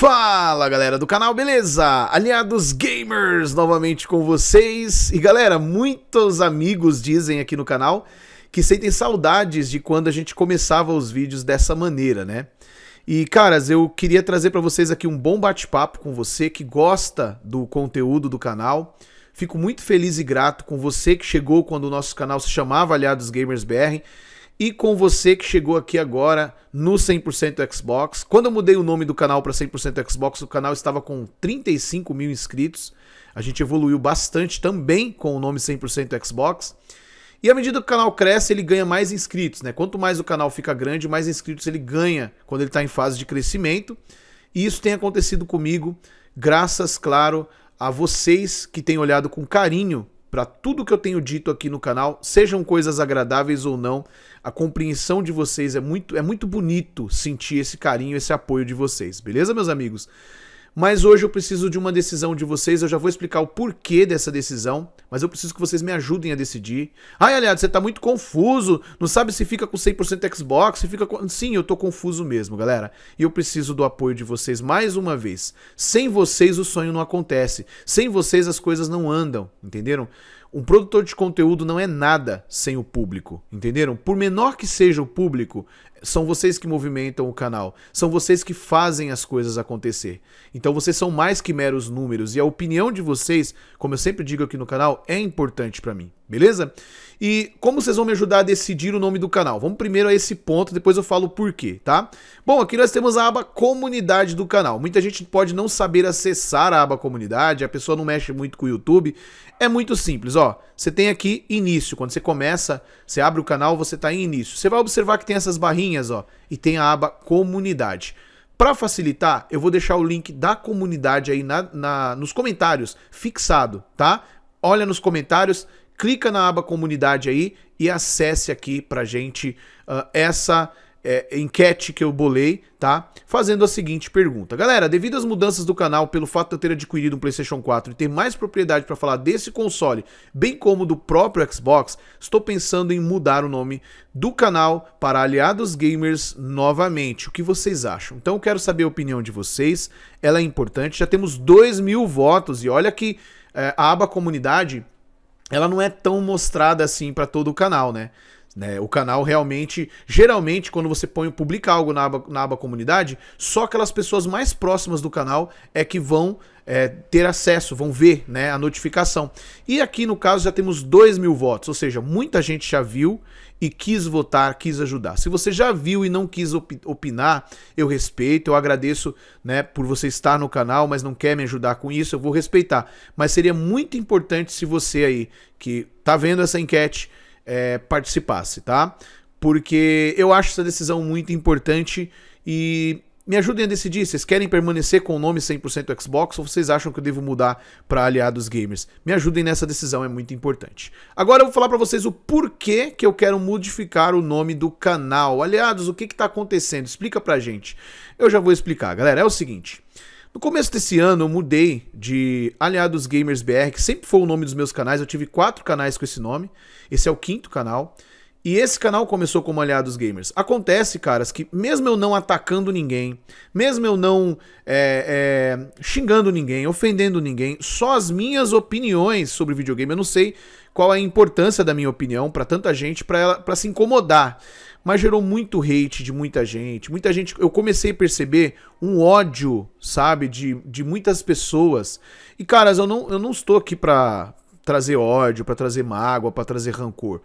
Fala galera do canal, beleza? Aliados Gamers novamente com vocês. E galera, muitos amigos dizem aqui no canal que sentem saudades de quando a gente começava os vídeos dessa maneira, né? E caras, eu queria trazer para vocês aqui um bom bate-papo com você que gosta do conteúdo do canal. Fico muito feliz e grato com você que chegou quando o nosso canal se chamava Aliados Gamers BR e com você que chegou aqui agora no 100% Xbox. Quando eu mudei o nome do canal para 100% Xbox, o canal estava com 35 mil inscritos. A gente evoluiu bastante também com o nome 100% Xbox. E à medida que o canal cresce, ele ganha mais inscritos, né? Quanto mais o canal fica grande, mais inscritos ele ganha quando ele está em fase de crescimento. E isso tem acontecido comigo, graças, claro, a vocês que têm olhado com carinho para tudo que eu tenho dito aqui no canal, sejam coisas agradáveis ou não, a compreensão de vocês é muito é muito bonito sentir esse carinho, esse apoio de vocês. Beleza, meus amigos? Mas hoje eu preciso de uma decisão de vocês, eu já vou explicar o porquê dessa decisão, mas eu preciso que vocês me ajudem a decidir. Ai, aliado, você tá muito confuso, não sabe se fica com 100% Xbox, se fica com... Sim, eu tô confuso mesmo, galera. E eu preciso do apoio de vocês mais uma vez. Sem vocês o sonho não acontece, sem vocês as coisas não andam, entenderam? Um produtor de conteúdo não é nada sem o público, entenderam? Por menor que seja o público, são vocês que movimentam o canal, são vocês que fazem as coisas acontecer. Então vocês são mais que meros números e a opinião de vocês, como eu sempre digo aqui no canal, é importante para mim, beleza? E como vocês vão me ajudar a decidir o nome do canal? Vamos primeiro a esse ponto, depois eu falo por quê, tá? Bom, aqui nós temos a aba comunidade do canal. Muita gente pode não saber acessar a aba comunidade, a pessoa não mexe muito com o YouTube. É muito simples, ó. Você tem aqui início, quando você começa, você abre o canal, você tá em início. Você vai observar que tem essas barrinhas ó, e tem a aba comunidade. Para facilitar, eu vou deixar o link da comunidade aí na, na, nos comentários, fixado, tá? Olha nos comentários, clica na aba comunidade aí e acesse aqui pra gente uh, essa é, enquete que eu bolei, tá? Fazendo a seguinte pergunta. Galera, devido às mudanças do canal, pelo fato de eu ter adquirido um PlayStation 4 e ter mais propriedade para falar desse console, bem como do próprio Xbox, estou pensando em mudar o nome do canal para Aliados Gamers novamente. O que vocês acham? Então eu quero saber a opinião de vocês, ela é importante. Já temos 2 mil votos e olha que é, a aba comunidade, ela não é tão mostrada assim para todo o canal, né? Né? O canal realmente, geralmente, quando você põe publica algo na aba, na aba comunidade, só aquelas pessoas mais próximas do canal é que vão é, ter acesso, vão ver né, a notificação. E aqui, no caso, já temos 2 mil votos, ou seja, muita gente já viu e quis votar, quis ajudar. Se você já viu e não quis opinar, eu respeito, eu agradeço né, por você estar no canal, mas não quer me ajudar com isso, eu vou respeitar. Mas seria muito importante se você aí que está vendo essa enquete é, participasse, tá? Porque eu acho essa decisão muito importante e me ajudem a decidir. Vocês querem permanecer com o nome 100% Xbox ou vocês acham que eu devo mudar para aliados gamers? Me ajudem nessa decisão, é muito importante. Agora eu vou falar para vocês o porquê que eu quero modificar o nome do canal. Aliados, o que está acontecendo? Explica para gente. Eu já vou explicar, galera. É o seguinte. No começo desse ano eu mudei de Aliados Gamers BR, que sempre foi o nome dos meus canais. Eu tive quatro canais com esse nome. Esse é o quinto canal. E esse canal começou como Aliados Gamers. Acontece, caras, que mesmo eu não atacando ninguém, mesmo eu não é, é, xingando ninguém, ofendendo ninguém, só as minhas opiniões sobre videogame, eu não sei qual é a importância da minha opinião para tanta gente para se incomodar mas gerou muito hate de muita gente. Muita gente. Eu comecei a perceber um ódio, sabe, de, de muitas pessoas. E, caras, eu não, eu não estou aqui pra trazer ódio, para trazer mágoa, para trazer rancor.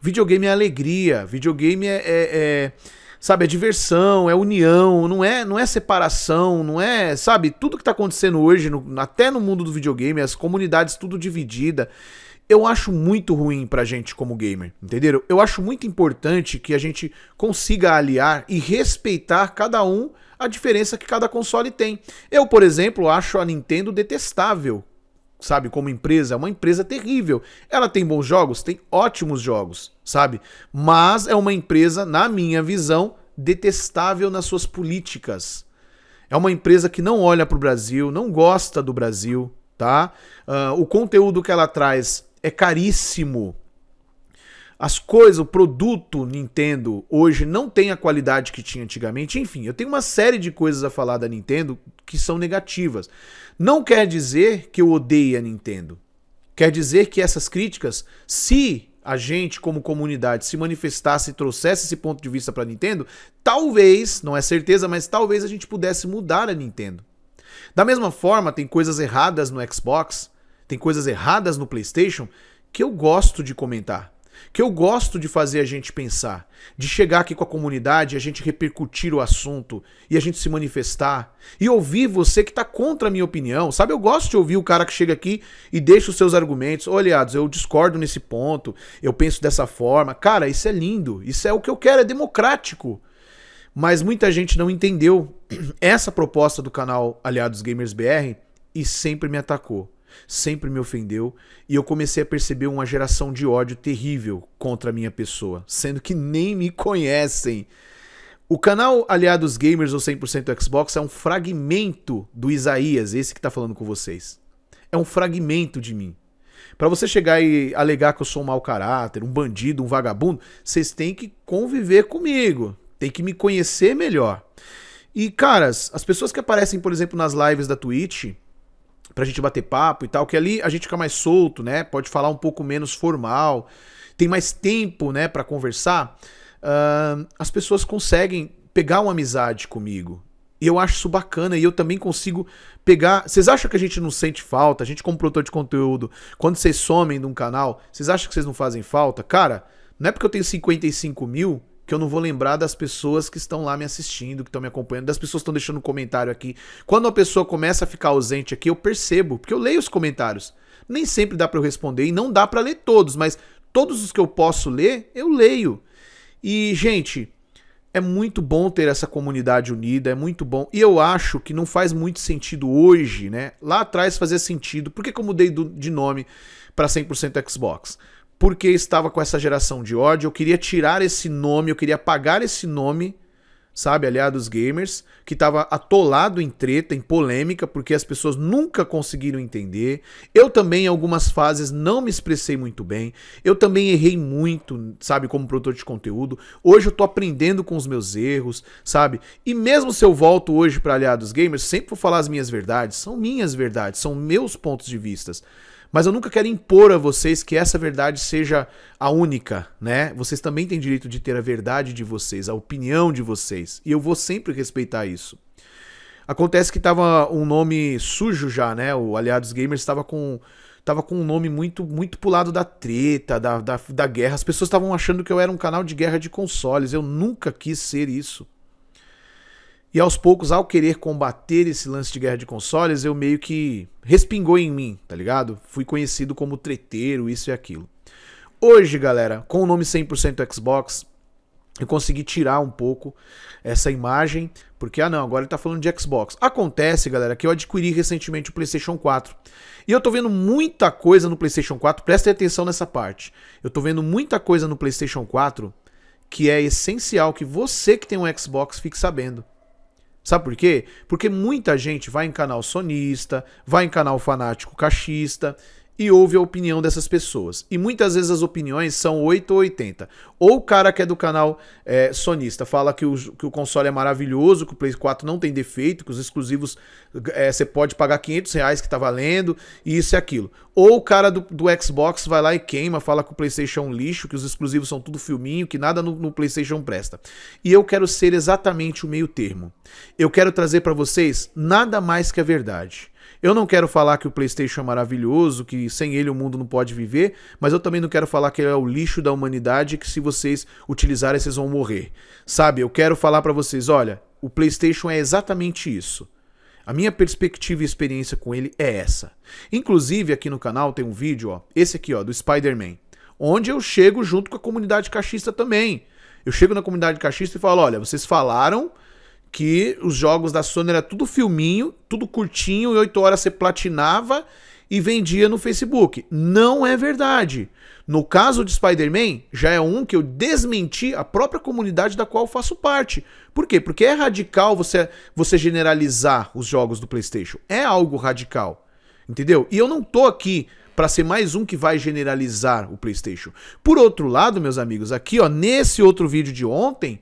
Videogame é alegria, videogame é, é, é sabe, é diversão, é união, não é, não é separação, não é, sabe, tudo que tá acontecendo hoje, no, até no mundo do videogame, as comunidades tudo dividida eu acho muito ruim pra gente como gamer, entenderam? Eu acho muito importante que a gente consiga aliar e respeitar cada um a diferença que cada console tem. Eu, por exemplo, acho a Nintendo detestável, sabe, como empresa, é uma empresa terrível. Ela tem bons jogos, tem ótimos jogos, sabe? Mas é uma empresa, na minha visão, detestável nas suas políticas. É uma empresa que não olha pro Brasil, não gosta do Brasil, tá? Uh, o conteúdo que ela traz é caríssimo. As coisas, o produto Nintendo hoje não tem a qualidade que tinha antigamente. Enfim, eu tenho uma série de coisas a falar da Nintendo que são negativas. Não quer dizer que eu odeie a Nintendo. Quer dizer que essas críticas, se a gente como comunidade se manifestasse e trouxesse esse ponto de vista para a Nintendo, talvez, não é certeza, mas talvez a gente pudesse mudar a Nintendo. Da mesma forma, tem coisas erradas no Xbox tem coisas erradas no PlayStation que eu gosto de comentar, que eu gosto de fazer a gente pensar, de chegar aqui com a comunidade, a gente repercutir o assunto e a gente se manifestar e ouvir você que está contra a minha opinião. Sabe, eu gosto de ouvir o cara que chega aqui e deixa os seus argumentos. aliados, eu discordo nesse ponto, eu penso dessa forma. Cara, isso é lindo, isso é o que eu quero, é democrático. Mas muita gente não entendeu essa proposta do canal Aliados Gamers BR e sempre me atacou sempre me ofendeu e eu comecei a perceber uma geração de ódio terrível contra a minha pessoa, sendo que nem me conhecem. O canal Aliados Gamers ou 100% Xbox é um fragmento do Isaías, esse que tá falando com vocês. É um fragmento de mim. Para você chegar e alegar que eu sou um mau caráter, um bandido, um vagabundo, vocês têm que conviver comigo, tem que me conhecer melhor. E, caras, as pessoas que aparecem, por exemplo, nas lives da Twitch, pra gente bater papo e tal, que ali a gente fica mais solto, né? Pode falar um pouco menos formal, tem mais tempo, né, para conversar. Uh, as pessoas conseguem pegar uma amizade comigo. E eu acho isso bacana e eu também consigo pegar. Vocês acham que a gente não sente falta? A gente, como produtor de conteúdo, quando vocês somem de um canal, vocês acham que vocês não fazem falta? Cara, não é porque eu tenho 55 mil que eu não vou lembrar das pessoas que estão lá me assistindo, que estão me acompanhando, das pessoas que estão deixando um comentário aqui. Quando a pessoa começa a ficar ausente aqui, eu percebo, porque eu leio os comentários. Nem sempre dá para eu responder e não dá para ler todos, mas todos os que eu posso ler, eu leio. E, gente, é muito bom ter essa comunidade unida, é muito bom. E eu acho que não faz muito sentido hoje, né? Lá atrás fazia sentido. Por que, que eu mudei do, de nome para 100% Xbox? porque estava com essa geração de ódio. Eu queria tirar esse nome, eu queria apagar esse nome, sabe, aliados gamers, que estava atolado em treta, em polêmica, porque as pessoas nunca conseguiram entender. Eu também, em algumas fases, não me expressei muito bem. Eu também errei muito, sabe, como produtor de conteúdo. Hoje eu tô aprendendo com os meus erros, sabe? E mesmo se eu volto hoje para aliados gamers, sempre vou falar as minhas verdades. São minhas verdades, são meus pontos de vistas mas eu nunca quero impor a vocês que essa verdade seja a única, né? Vocês também têm direito de ter a verdade de vocês, a opinião de vocês. E eu vou sempre respeitar isso. Acontece que tava um nome sujo já, né? O Aliados Gamers estava com tava com um nome muito muito pulado da treta, da, da, da guerra. As pessoas estavam achando que eu era um canal de guerra de consoles. Eu nunca quis ser isso. E aos poucos, ao querer combater esse lance de guerra de consoles, eu meio que respingou em mim, tá ligado? Fui conhecido como treteiro, isso e aquilo. Hoje, galera, com o nome 100% Xbox, eu consegui tirar um pouco essa imagem, porque, ah não, agora ele tá falando de Xbox. Acontece, galera, que eu adquiri recentemente o PlayStation 4. E eu tô vendo muita coisa no PlayStation 4, prestem atenção nessa parte. Eu tô vendo muita coisa no PlayStation 4 que é essencial que você que tem um Xbox fique sabendo. Sabe por quê? Porque muita gente vai em canal sonista, vai em canal fanático cachista, e ouve a opinião dessas pessoas. E muitas vezes as opiniões são 8 ou 80. Ou o cara que é do canal é, sonista fala que o, que o console é maravilhoso, que o Play 4 não tem defeito, que os exclusivos é, você pode pagar 500 reais que tá valendo, e isso e aquilo. Ou o cara do, do Xbox vai lá e queima, fala que o PlayStation é um lixo, que os exclusivos são tudo filminho, que nada no, no PlayStation presta. E eu quero ser exatamente o meio termo. Eu quero trazer para vocês nada mais que a verdade. Eu não quero falar que o PlayStation é maravilhoso, que sem ele o mundo não pode viver, mas eu também não quero falar que ele é o lixo da humanidade, que se vocês utilizarem vocês vão morrer. Sabe? Eu quero falar para vocês, olha, o PlayStation é exatamente isso. A minha perspectiva e experiência com ele é essa. Inclusive, aqui no canal tem um vídeo, ó, esse aqui, ó, do Spider-Man, onde eu chego junto com a comunidade cachista também. Eu chego na comunidade cachista e falo, olha, vocês falaram que os jogos da Sony era tudo filminho, tudo curtinho, e 8 horas você platinava e vendia no Facebook. Não é verdade. No caso de Spider-Man, já é um que eu desmenti a própria comunidade da qual faço parte. Por quê? Porque é radical você, você generalizar os jogos do PlayStation. É algo radical. Entendeu? E eu não tô aqui para ser mais um que vai generalizar o PlayStation. Por outro lado, meus amigos, aqui, ó, nesse outro vídeo de ontem,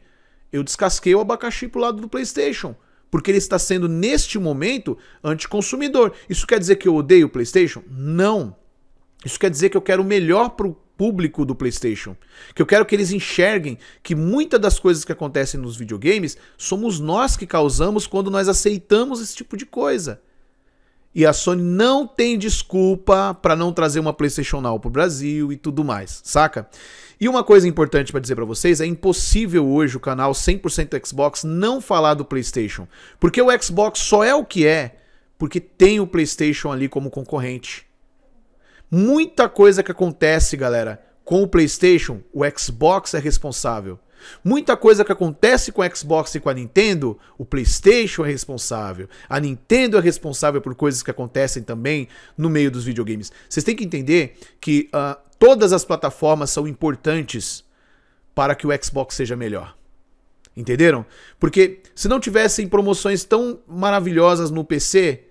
eu descasquei o abacaxi pro lado do PlayStation, porque ele está sendo neste momento anticonsumidor. Isso quer dizer que eu odeio o PlayStation? Não. Isso quer dizer que eu quero o melhor pro público do PlayStation, que eu quero que eles enxerguem que muitas das coisas que acontecem nos videogames somos nós que causamos quando nós aceitamos esse tipo de coisa. E a Sony não tem desculpa para não trazer uma PlayStation Now pro Brasil e tudo mais, saca? E uma coisa importante para dizer para vocês, é impossível hoje o canal 100% Xbox não falar do PlayStation, porque o Xbox só é o que é porque tem o PlayStation ali como concorrente. Muita coisa que acontece, galera, com o PlayStation, o Xbox é responsável. Muita coisa que acontece com a Xbox e com a Nintendo, o PlayStation é responsável. A Nintendo é responsável por coisas que acontecem também no meio dos videogames. Vocês têm que entender que uh, todas as plataformas são importantes para que o Xbox seja melhor. Entenderam? Porque se não tivessem promoções tão maravilhosas no PC,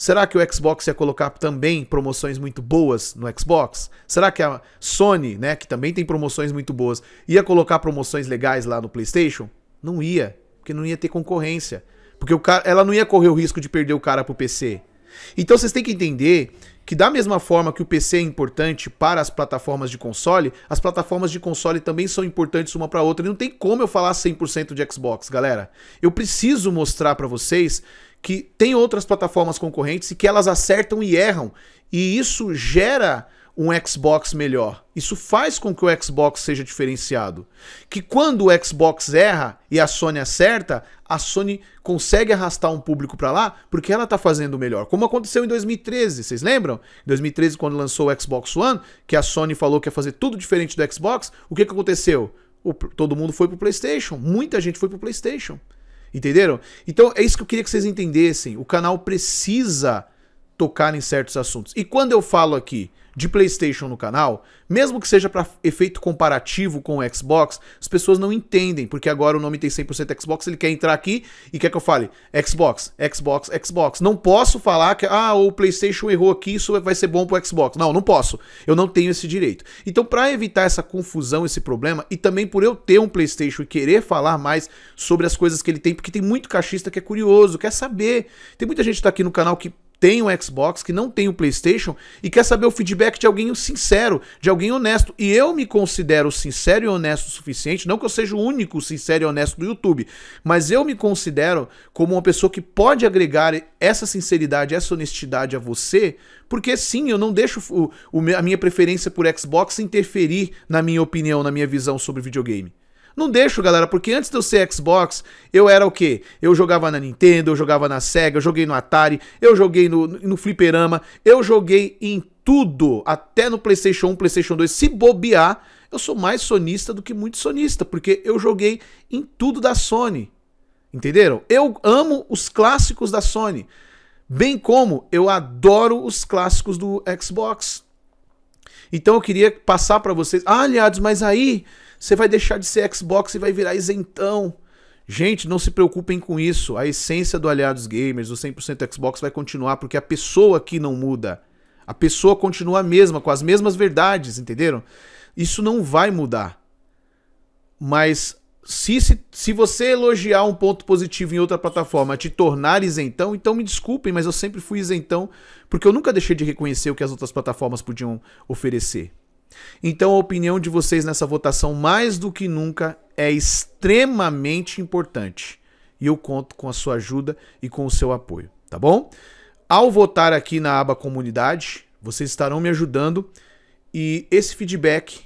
Será que o Xbox ia colocar também promoções muito boas no Xbox? Será que a Sony, né, que também tem promoções muito boas, ia colocar promoções legais lá no PlayStation? Não ia, porque não ia ter concorrência. Porque o cara, ela não ia correr o risco de perder o cara pro PC. Então vocês têm que entender que da mesma forma que o PC é importante para as plataformas de console, as plataformas de console também são importantes uma para outra. E não tem como eu falar 100% de Xbox, galera. Eu preciso mostrar para vocês que tem outras plataformas concorrentes e que elas acertam e erram. E isso gera um Xbox melhor. Isso faz com que o Xbox seja diferenciado. Que quando o Xbox erra e a Sony acerta, a Sony consegue arrastar um público para lá porque ela tá fazendo melhor. Como aconteceu em 2013, vocês lembram? Em 2013 quando lançou o Xbox One, que a Sony falou que ia fazer tudo diferente do Xbox, o que que aconteceu? O, todo mundo foi pro PlayStation, muita gente foi pro PlayStation. Entenderam? Então é isso que eu queria que vocês entendessem. O canal precisa tocar em certos assuntos. E quando eu falo aqui de PlayStation no canal, mesmo que seja para efeito comparativo com o Xbox, as pessoas não entendem, porque agora o nome tem 100% Xbox, ele quer entrar aqui e quer que eu fale Xbox, Xbox, Xbox. Não posso falar que ah, o PlayStation errou aqui, isso vai ser bom pro Xbox. Não, não posso. Eu não tenho esse direito. Então, para evitar essa confusão, esse problema e também por eu ter um PlayStation e querer falar mais sobre as coisas que ele tem, porque tem muito cachista que é curioso, quer saber. Tem muita gente que tá aqui no canal que tem o um Xbox, que não tem o um PlayStation e quer saber o feedback de alguém sincero, de alguém honesto. E eu me considero sincero e honesto o suficiente, não que eu seja o único sincero e honesto do YouTube, mas eu me considero como uma pessoa que pode agregar essa sinceridade, essa honestidade a você, porque sim, eu não deixo o, o, a minha preferência por Xbox interferir na minha opinião, na minha visão sobre videogame. Não deixo, galera, porque antes de eu ser Xbox, eu era o quê? Eu jogava na Nintendo, eu jogava na Sega, eu joguei no Atari, eu joguei no, no Fliperama, eu joguei em tudo, até no PlayStation 1, PlayStation 2. Se bobear, eu sou mais sonista do que muito sonista, porque eu joguei em tudo da Sony. Entenderam? Eu amo os clássicos da Sony, bem como eu adoro os clássicos do Xbox. Então eu queria passar para vocês. Ah, aliados, mas aí você vai deixar de ser Xbox e vai virar isentão. Gente, não se preocupem com isso. A essência do Aliados Gamers, o 100% Xbox, vai continuar porque a pessoa aqui não muda. A pessoa continua a mesma, com as mesmas verdades, entenderam? Isso não vai mudar. Mas se, se, se você elogiar um ponto positivo em outra plataforma, te tornar isentão, então me desculpem, mas eu sempre fui isentão, porque eu nunca deixei de reconhecer o que as outras plataformas podiam oferecer. Então a opinião de vocês nessa votação, mais do que nunca, é extremamente importante. E eu conto com a sua ajuda e com o seu apoio, tá bom? Ao votar aqui na aba comunidade, vocês estarão me ajudando e esse feedback,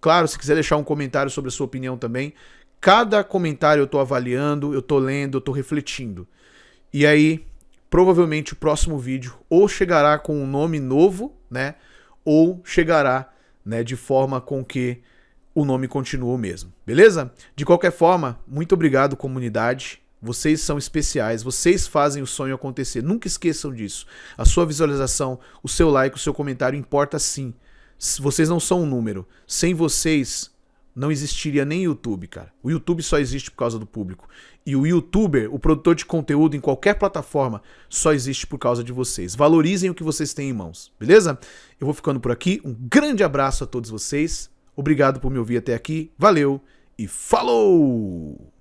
claro, se quiser deixar um comentário sobre a sua opinião também, Cada comentário eu tô avaliando, eu tô lendo, eu tô refletindo. E aí, provavelmente o próximo vídeo ou chegará com um nome novo, né? Ou chegará, né, de forma com que o nome continue o mesmo, beleza? De qualquer forma, muito obrigado comunidade. Vocês são especiais, vocês fazem o sonho acontecer. Nunca esqueçam disso. A sua visualização, o seu like, o seu comentário importa sim. Vocês não são um número. Sem vocês, não existiria nem YouTube, cara. O YouTube só existe por causa do público. E o youtuber, o produtor de conteúdo em qualquer plataforma, só existe por causa de vocês. Valorizem o que vocês têm em mãos, beleza? Eu vou ficando por aqui. Um grande abraço a todos vocês. Obrigado por me ouvir até aqui. Valeu e falou!